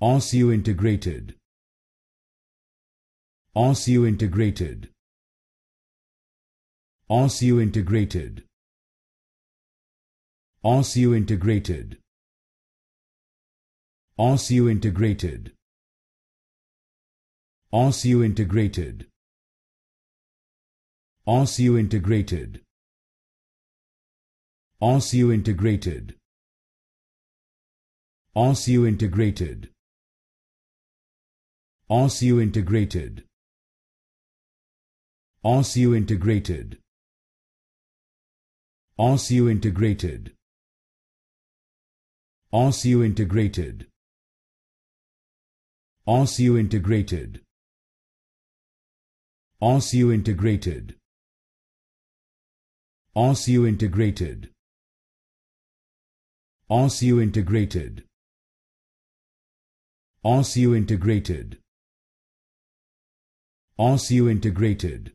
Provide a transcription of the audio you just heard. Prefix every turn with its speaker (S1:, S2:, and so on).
S1: OSU integrated. OSU integrated. OSU integrated. OSU integrated. OSU integrated. OSU integrated. OSU integrated. OSU integrated. OSU integrated. RCU integrated. RCU integrated. RCU integrated. RCU integrated. RCU integrated. RCU integrated. RCU integrated. RCU integrated. RCU integrated you Integrated